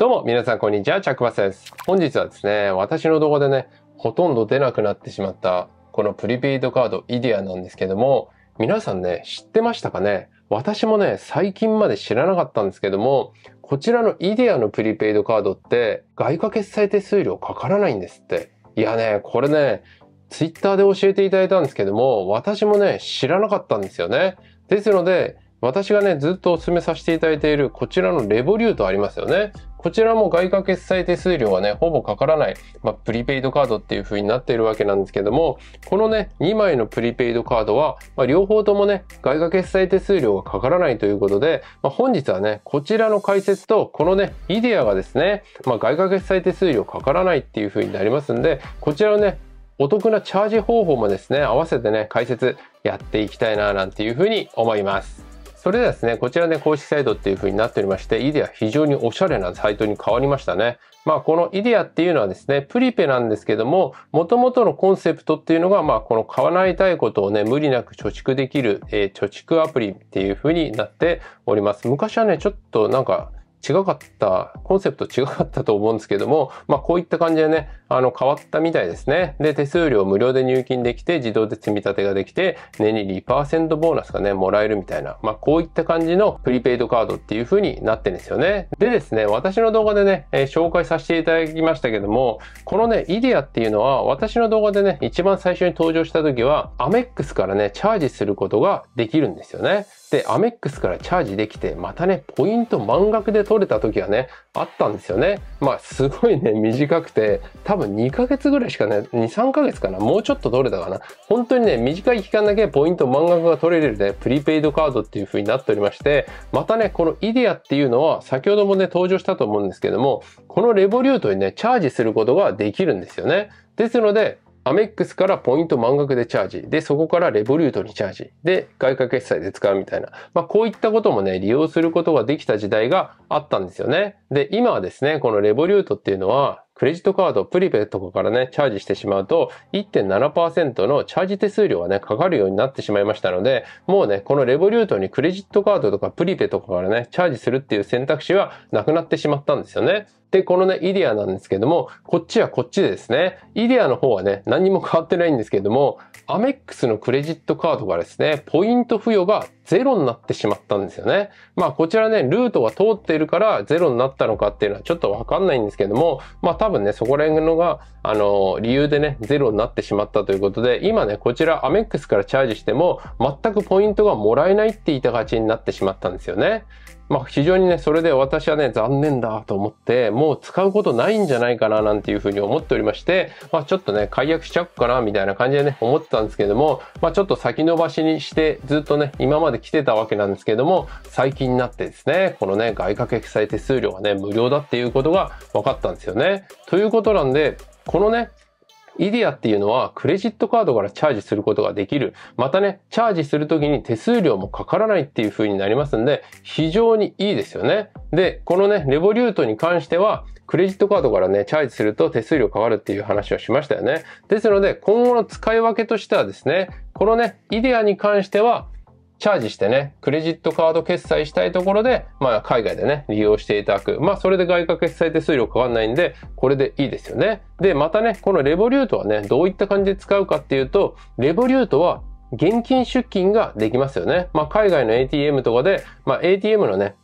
どうも、皆さん、こんにちは。チャックバスです。本日はですね、私の動画でね、ほとんど出なくなってしまった、このプリペイドカードイディアなんですけども、皆さんね、知ってましたかね私もね、最近まで知らなかったんですけども、こちらのイディアのプリペイドカードって、外貨決済手数料かからないんですって。いやね、これね、ツイッターで教えていただいたんですけども、私もね、知らなかったんですよね。ですので、私がね、ずっとお勧めさせていただいているこちらのレボリュートありますよね。こちらも外貨決済手数料がね、ほぼかからない、まあ、プリペイドカードっていう風になっているわけなんですけども、このね、2枚のプリペイドカードは、まあ、両方ともね、外貨決済手数料がかからないということで、まあ、本日はね、こちらの解説と、このね、イデアがですね、まあ、外貨決済手数料かからないっていう風になりますんで、こちらのね、お得なチャージ方法もですね、合わせてね、解説やっていきたいな、なんていう風に思います。それでですね、こちらね、公式サイトっていう風になっておりまして、イディア非常におしゃれなサイトに変わりましたね。まあ、このイディアっていうのはですね、プリペなんですけども、元々のコンセプトっていうのが、まあ、この買わないたいことをね、無理なく貯蓄できる、えー、貯蓄アプリっていう風になっております。昔はね、ちょっとなんか、違かった、コンセプト違かったと思うんですけども、まあこういった感じでね、あの、変わったみたいですね。で、手数料無料で入金できて、自動で積み立てができて、年に2%ボーナスがね、もらえるみたいな、まあ、こういった感じのプリペイドカードっていう風になってるんですよね。でですね、私の動画でね、えー、紹介させていただきましたけども、このね、イデアっていうのは、私の動画でね、一番最初に登場した時は、アメックスからね、チャージすることができるんですよね。で、アメックスからチャージできて、またね、ポイント満額で取れた時はね、あったんですよね。まあ、すごいね、短くて、多多分2ヶ月ぐらいしかね、2、3ヶ月かな。もうちょっと取れたかな。本当にね、短い期間だけポイント満額が取れるで、プリペイドカードっていう風になっておりまして、またね、このイデアっていうのは、先ほどもね、登場したと思うんですけども、このレボリュートにね、チャージすることができるんですよね。ですので、アメックスからポイント満額でチャージ。で、そこからレボリュートにチャージ。で、外貨決済で使うみたいな。まあ、こういったこともね、利用することができた時代があったんですよね。で、今はですね、このレボリュートっていうのは、クレジットカード、プリペとかからね、チャージしてしまうと、1.7%のチャージ手数料がね、かかるようになってしまいましたので、もうね、このレボリュートにクレジットカードとかプリペとかからね、チャージするっていう選択肢はなくなってしまったんですよね。で、このね、イディアなんですけども、こっちはこっちでですね、イディアの方はね、何も変わってないんですけども、アメックスのクレジットカードがですね、ポイント付与がゼロになってしまったんですよね。まあこちらね、ルートが通っているからゼロになったのかっていうのはちょっとわかんないんですけども、まあ多分ね、そこら辺のが、あの、理由でね、ゼロになってしまったということで、今ね、こちらアメックスからチャージしても全くポイントがもらえないって言いた形になってしまったんですよね。まあ非常にね、それで私はね、残念だと思って、もう使うことないんじゃないかななんていうふうに思っておりまして、まあちょっとね、解約しちゃおっかなみたいな感じでね、思ってたんですけども、まあちょっと先延ばしにしてずっとね、今まで来てたわけなんですけども、最近になってですね、このね、外貨決済手数料がね、無料だっていうことが分かったんですよね。ということなんで、このね、イディアっていうのはクレジットカードからチャージすることができる。またね、チャージするときに手数料もかからないっていう風になりますんで、非常にいいですよね。で、このね、レボリュートに関しては、クレジットカードからね、チャージすると手数料かかるっていう話をしましたよね。ですので、今後の使い分けとしてはですね、このね、イデアに関しては、チャージしてね、クレジットカード決済したいところで、まあ、海外でね、利用していただく。まあ、それで外貨決済手数料かかんないんで、これでいいですよね。で、またね、このレボリュートはね、どういった感じで使うかっていうと、レボリュートは現金出金ができますよね。まあ、海外の ATM とかで、まあ、ATM のね、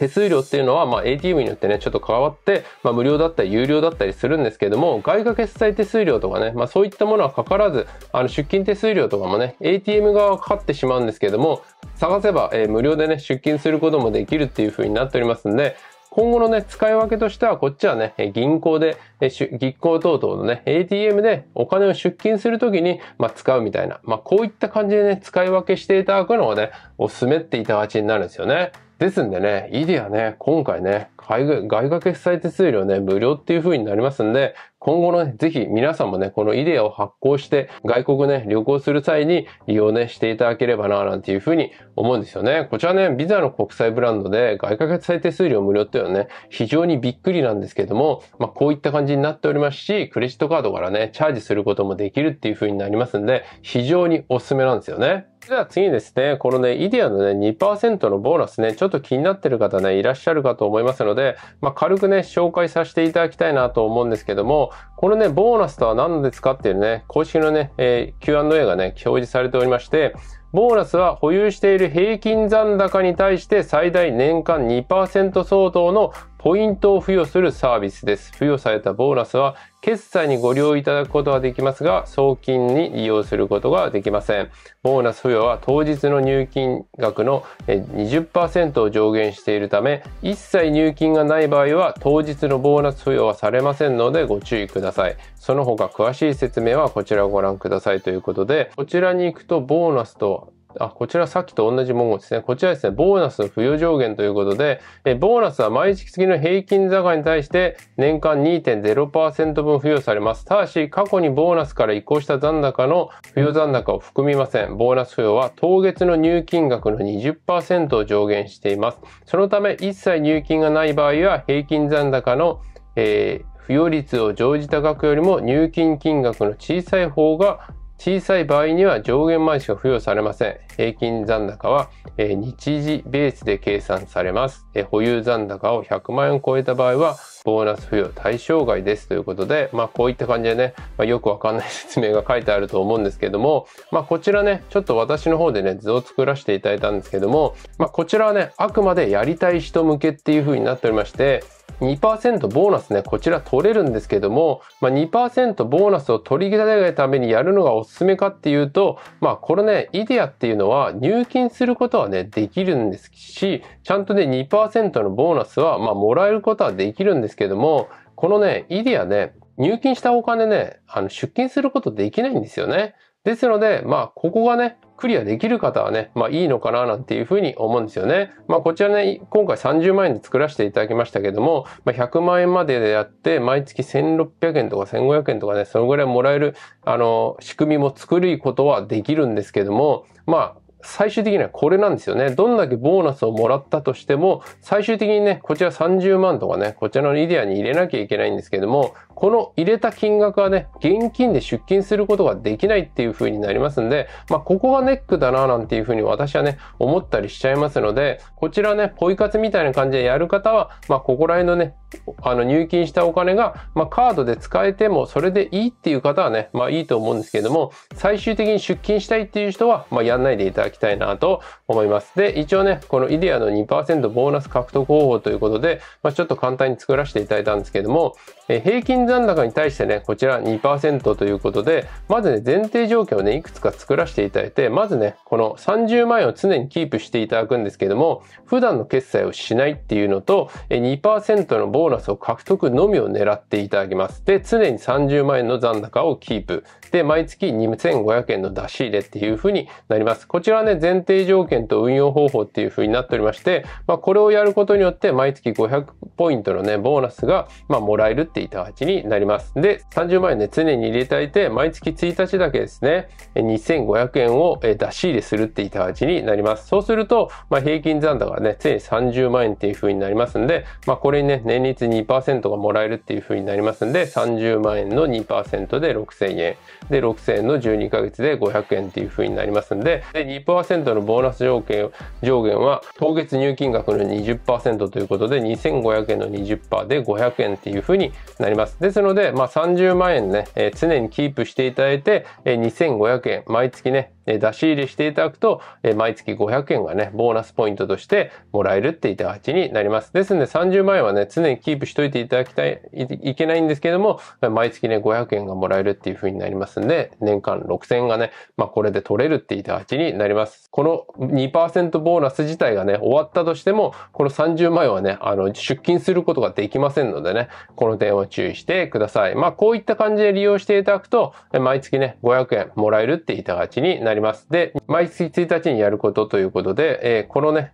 手数料っていうのは、まあ、ATM によってね、ちょっと変わって、まあ、無料だったり有料だったりするんですけども、外貨決済手数料とかね、まあ、そういったものはかからず、あの出金手数料とかもね、ATM 側はかかってしまうんですけども、探せば、えー、無料でね、出金することもできるっていう風になっておりますんで、今後のね、使い分けとしては、こっちはね、銀行で、銀行等々のね、ATM でお金を出金するときに、まあ、使うみたいな、まあ、こういった感じでね、使い分けしていただくのがね、おすすめっていたがちになるんですよね。ですんでね、イディアね、今回ね、外貨決済手数料ね、無料っていう風になりますんで、今後のね、ぜひ皆さんもね、このイデアを発行して外国ね、旅行する際に利用ね、していただければな、なんていう風に思うんですよね。こちらね、ビザの国際ブランドで外貨決済手数料無料っていうのはね、非常にびっくりなんですけども、まあこういった感じになっておりますし、クレジットカードからね、チャージすることもできるっていう風になりますんで、非常におすすめなんですよね。では次ですね、このね、イディアのね、2%のボーナスね、ちょっと気になってる方ね、いらっしゃるかと思いますので、まあ、軽くね、紹介させていただきたいなと思うんですけども、このね、ボーナスとは何ですかっていうね、公式のね、えー、Q&A がね、表示されておりまして、ボーナスは保有している平均残高に対して最大年間2%相当のポイントを付与するサービスです。付与されたボーナスは決済にご利用いただくことができますが、送金に利用することができません。ボーナス付与は当日の入金額の20%を上限しているため、一切入金がない場合は当日のボーナス付与はされませんのでご注意ください。その他詳しい説明はこちらをご覧くださいということで、こちらに行くとボーナスとあ、こちらさっきと同じ文言ですね。こちらですね、ボーナス付与上限ということで、えボーナスは毎月次の平均高に対して年間2.0%分付与されます。ただし、過去にボーナスから移行した残高の付与残高を含みません。ボーナス付与は当月の入金額の20%を上限しています。そのため、一切入金がない場合は平均残高の、えー付与率を乗じた額よりも入金金額の小さい方が小さい場合には上限前しか付与されません。平均残高は、え日時ベースで計算されます、え保有残高を100万円超えた場合は、ボーナス付与対象外ですということで、まあこういった感じでね、まあ、よくわかんない説明が書いてあると思うんですけども、まあこちらね、ちょっと私の方でね、図を作らせていただいたんですけども、まあこちらはね、あくまでやりたい人向けっていう風になっておりまして、2%ボーナスね、こちら取れるんですけども、まあ、2%ボーナスを取り上げるためにやるのがおすすめかっていうと、まあ、これね、イデアっていうのは入金することはね、できるんですし、ちゃんとね、2%のボーナスは、まあ、もらえることはできるんですけども、このね、イデアね、入金したお金ね、あの出金することできないんですよね。ですので、まあ、ここがね、クリアできる方はね、まあいいのかななんていうふうに思うんですよね。まあこちらね、今回30万円で作らせていただきましたけども、まあ、100万円まででやって、毎月1600円とか1500円とかね、そのぐらいもらえる、あの、仕組みも作ることはできるんですけども、まあ最終的にはこれなんですよね。どんだけボーナスをもらったとしても、最終的にね、こちら30万とかね、こちらのイデアに入れなきゃいけないんですけども、この入れた金額はね、現金で出金することができないっていう風になりますんで、まあ、ここがネックだななんていう風に私はね、思ったりしちゃいますので、こちらね、ポイ活みたいな感じでやる方は、まあ、ここら辺のね、あの、入金したお金が、まあ、カードで使えてもそれでいいっていう方はね、まあ、いいと思うんですけれども、最終的に出金したいっていう人は、まあ、やんないでいただきたいなと思います。で、一応ね、このイデアの2%ボーナス獲得方法ということで、まあ、ちょっと簡単に作らせていただいたんですけれども、え平均残高に対してね、こちら2%ということで、まずね、前提条件をね、いくつか作らせていただいて、まずね、この30万円を常にキープしていただくんですけども、普段の決済をしないっていうのと、え2%のボーナスを獲得のみを狙っていただきます。で、常に30万円の残高をキープ。で、毎月2500円の出し入れっていう風になります。こちらね、前提条件と運用方法っていう風になっておりまして、まあ、これをやることによって、毎月500ポイントのね、ボーナスが、まあ、もらえるっていうていたになります。で、30万円ね、常に入れていて、毎月1日だけですね、2500円を出し入れするっていた鉢になります。そうすると、まあ、平均残高がね、常に30万円っていう風になりますんで、まあ、これにね、年率2%がもらえるっていう風になりますんで、30万円の2%で6000円。で、6000円の12ヶ月で500円っていう風になりますんで、で、2%のボーナス条件、上限は、当月入金額の20%ということで、2500円の20%で500円っていう風になります。ですので、まあ、30万円ね、えー、常にキープしていただいて、えー、2500円、毎月ね、え出し入れしていただくと、え毎月500円がね、ボーナスポイントとしてもらえるっていた形になります。ですので30万円はね、常にキープしといていただきたい、いけないんですけども、毎月ね、500円がもらえるっていう風になりますんで、年間6000円がね、まあこれで取れるっていた形になります。この2%ボーナス自体がね、終わったとしても、この30万円はね、あの、出勤することができませんのでね、この点を注意してください。まあこういった感じで利用していただくと、毎月ね、500円もらえるっていた形になります。なります。で、毎月1日にやることということで、えー、このね、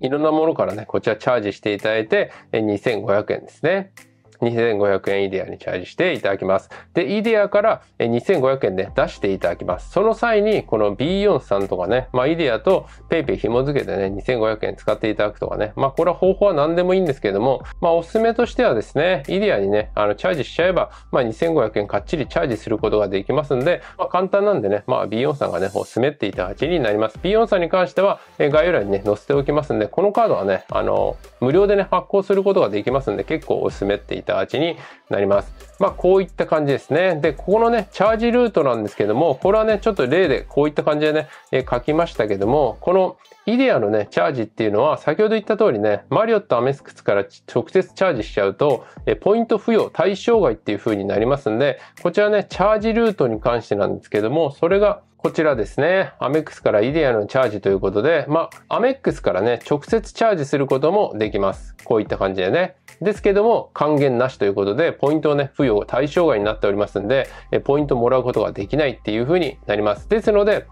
いろんなものからね、こちらチャージしていただいて、2500円ですね。2500円イデアにチャージしていただきます。で、イデアから2500円で出していただきます。その際に、この B43 とかね、まあ、イデアと PayPay 紐付けてね、2500円使っていただくとかね、まあ、これは方法は何でもいいんですけども、まあ、おすすめとしてはですね、イデアにね、あの、チャージしちゃえば、まあ、2500円かっちりチャージすることができますんで、まあ、簡単なんでね、まあ、b 4さんがね、おすすめっていただきになります。B43 に関しては、概要欄にね、載せておきますんで、このカードはね、あの、無料でね、発行することができますんで、結構おすすめっていただきます。た味になります。まあ、こういった感じですね。で、ここのね、チャージルートなんですけども、これはね、ちょっと例でこういった感じでね、え書きましたけども、このイデアのね、チャージっていうのは、先ほど言った通りね、マリオットアメスクスから直接チャージしちゃうと、えポイント付与対象外っていう風になりますんで、こちらね、チャージルートに関してなんですけども、それがこちらですね。アメックスからイデアのチャージということで、まあ、アメックスからね、直接チャージすることもできます。こういった感じでね。ですけども、還元なしということで、ポイントをね、付与対象外になっておりますんで、ポイントもらうことができないっていうふうになります。ですので、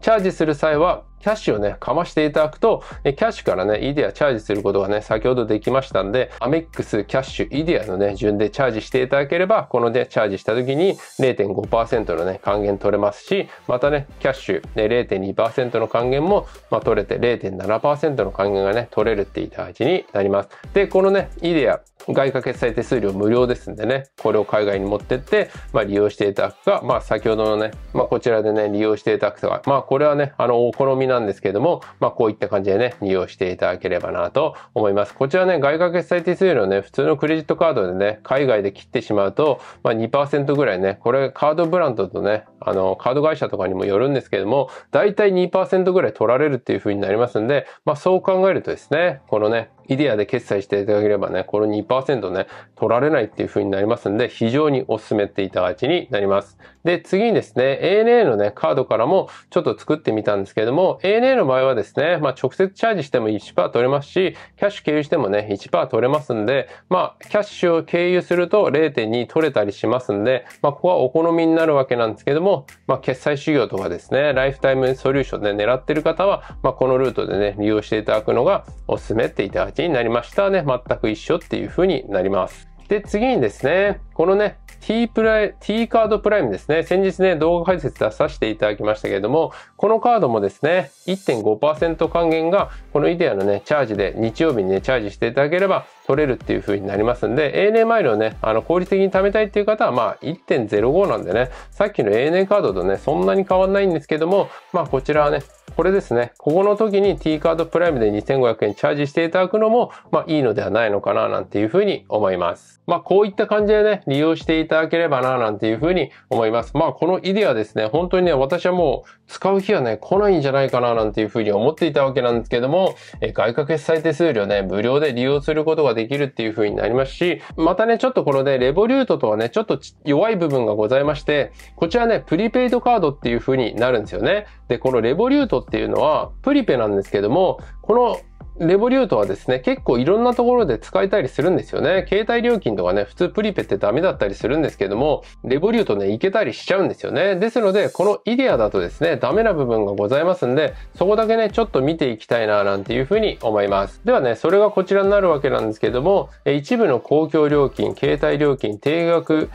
チャージする際は、キャッシュをね、かましていただくと、キャッシュからね、イデアチャージすることがね、先ほどできましたんで、アメックス、キャッシュ、イデアのね、順でチャージしていただければ、このね、チャージした時に0.5%のね、還元取れますし、またね、キャッシュ、ね、0.2%の還元も、まあ、取れて0.7%の還元がね、取れるっていう形になります。で、このね、イデア、外貨決済手数料無料ですんでね、これを海外に持ってって、まあ、利用していただくか、まあ、先ほどのね、まあ、こちらでね、利用していただくとか、まあ、これはね、あの、お好みのなんですけれども、まあ、こういった感じでね、利用していただければなと思います。こちらね、外貨決済手数料ね、普通のクレジットカードでね、海外で切ってしまうと、まあ、2%ぐらいね、これカードブランドとね、あの、カード会社とかにもよるんですけども、だいたい2%ぐらい取られるっていう風になりますんで、まあ、そう考えるとですね、このね、イデアで決済していただければね、この2%ね、取られないっていう風になりますんで、非常にお勧めっていただきになります。で、次にですね、ANA のね、カードからもちょっと作ってみたんですけれども、ANA の場合はですね、まあ、直接チャージしても1%取れますし、キャッシュ経由してもね、1%取れますんで、まあ、キャッシュを経由すると0.2取れたりしますんで、まあ、ここはお好みになるわけなんですけども、まあ、決済修行とかですね、ライフタイムソリューションで狙ってる方は、まあ、このルートでね、利用していただくのがお勧めっていただきになりましたね。全く一緒っていう風になります。で、次にですね、このね、T プライ、T カードプライムですね。先日ね、動画解説出させていただきましたけれども、このカードもですね、1.5%還元が、このイデアのね、チャージで、日曜日にね、チャージしていただければ、取れるっていう風になりますんで、ANA マイルをね、あの、効率的に貯めたいっていう方は、まあ、1.05なんでね、さっきの ANA カードとね、そんなに変わんないんですけども、まあ、こちらはね、これですね。ここの時に T カードプライムで2500円チャージしていただくのも、まあいいのではないのかななんていうふうに思います。まあこういった感じでね、利用していただければななんていうふうに思います。まあこのイデアですね、本当にね、私はもう使う日はね、来ないんじゃないかななんていうふうに思っていたわけなんですけども、え外貨決済手数料ね、無料で利用することができるっていうふうになりますし、またね、ちょっとこのね、レボリュートとはね、ちょっと弱い部分がございまして、こちらね、プリペイドカードっていうふうになるんですよね。で、このレボリュートっていうのは、プリペなんですけども、このレボリュートはですね、結構いろんなところで使えたりするんですよね。携帯料金とかね、普通プリペってダメだったりするんですけども、レボリュートね、いけたりしちゃうんですよね。ですので、このイデアだとですね、ダメな部分がございますんで、そこだけね、ちょっと見ていきたいな、なんていうふうに思います。ではね、それがこちらになるわけなんですけども、一部の公共料金、携帯料金、定額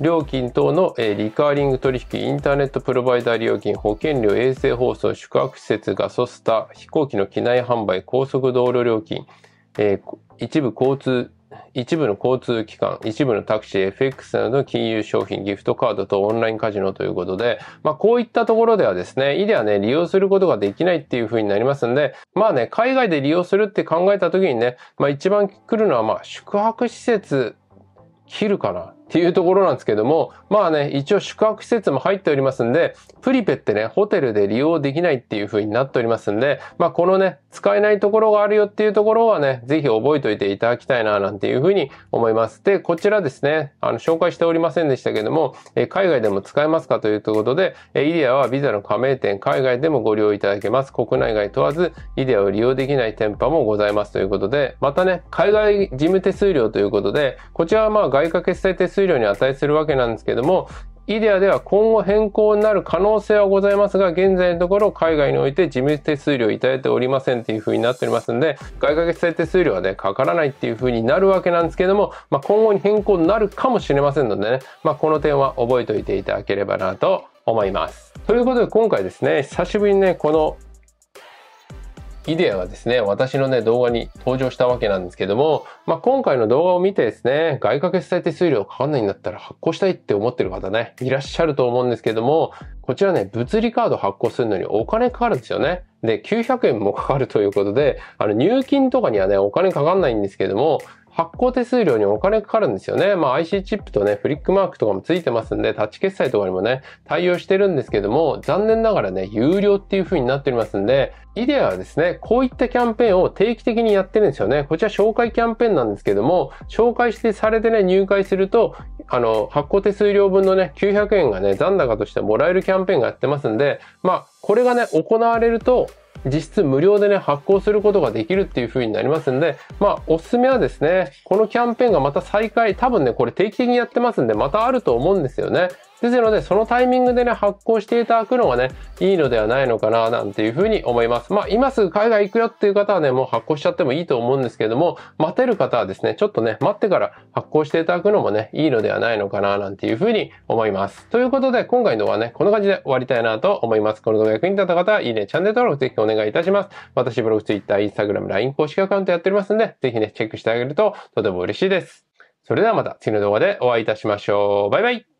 料金等のリカーリング取引、インターネットプロバイダー料金、保険料、衛星放送、宿泊施設、ガソスタ、飛行機の機内販売、高速道路料金、えー、一部交通、一部の交通機関、一部のタクシー、FX などの金融商品、ギフトカードとオンラインカジノということで、まあこういったところではですね、イデアね、利用することができないっていう風になりますんで、まあね、海外で利用するって考えた時にね、まあ一番来るのはまあ宿泊施設、切るかなっていうところなんですけども、まあね、一応宿泊施設も入っておりますんで、プリペってね、ホテルで利用できないっていう風になっておりますんで、まあこのね、使えないところがあるよっていうところはね、ぜひ覚えておいていただきたいな、なんていう風に思います。で、こちらですね、あの、紹介しておりませんでしたけども、え海外でも使えますかということで、えイデアはビザの加盟店、海外でもご利用いただけます。国内外問わず、イデアを利用できない店舗もございますということで、またね、海外事務手数料ということで、こちらはまあ外貨決済手数料水量に値するわけなんですけども、イデアでは今後変更になる可能性はございますが、現在のところ海外において事務手数料をいただいておりませんっていう風になっておりますんで、外貨決済手数料はね、かからないっていう風になるわけなんですけども、まあ、今後に変更になるかもしれませんのでね、まあ、この点は覚えておいていただければなと思います。ということで今回ですね、久しぶりにね、このイデアがですね、私のね、動画に登場したわけなんですけども、まあ、今回の動画を見てですね、外貨決済手数料かかんないんだったら発行したいって思ってる方ね、いらっしゃると思うんですけども、こちらね、物理カード発行するのにお金かかるんですよね。で、900円もかかるということで、あの、入金とかにはね、お金かかんないんですけども、発行手数料にお金かかるんですよね。まあ IC チップとね、フリックマークとかもついてますんで、タッチ決済とかにもね、対応してるんですけども、残念ながらね、有料っていう風になっておりますんで、イデアはですね、こういったキャンペーンを定期的にやってるんですよね。こちら紹介キャンペーンなんですけども、紹介してされてね、入会すると、あの、発行手数料分のね、900円がね、残高としてもらえるキャンペーンがやってますんで、まあ、これがね、行われると、実質無料でね、発行することができるっていう風になりますんで、まあ、おすすめはですね、このキャンペーンがまた再開、多分ね、これ定期的にやってますんで、またあると思うんですよね。ですので、そのタイミングでね、発行していただくのがね、いいのではないのかな、なんていうふうに思います。まあ、今すぐ海外行くよっていう方はね、もう発行しちゃってもいいと思うんですけども、待てる方はですね、ちょっとね、待ってから発行していただくのもね、いいのではないのかな、なんていうふうに思います。ということで、今回の動画はね、こんな感じで終わりたいなと思います。この動画役に立った方は、いいね、チャンネル登録ぜひお願いいたします。私、ブログ、ツイッター、インスタグラム、LINE 公式アカウントやっておりますんで、ぜひね、チェックしてあげるととても嬉しいです。それではまた次の動画でお会いいたしましょう。バイバイ